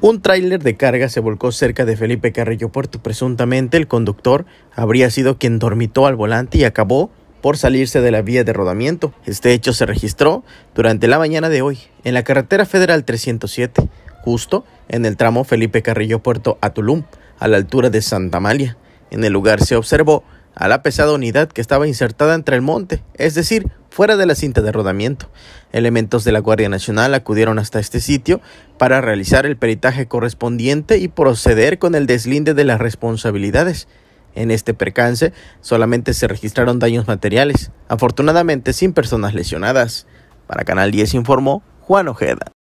Un tráiler de carga se volcó cerca de Felipe Carrillo Puerto. Presuntamente el conductor habría sido quien dormitó al volante y acabó por salirse de la vía de rodamiento. Este hecho se registró durante la mañana de hoy en la carretera federal 307, justo en el tramo Felipe Carrillo Puerto a Tulum, a la altura de Santa Amalia. En el lugar se observó a la pesada unidad que estaba insertada entre el monte, es decir, fuera de la cinta de rodamiento. Elementos de la Guardia Nacional acudieron hasta este sitio para realizar el peritaje correspondiente y proceder con el deslinde de las responsabilidades. En este percance solamente se registraron daños materiales, afortunadamente sin personas lesionadas. Para Canal 10 informó Juan Ojeda.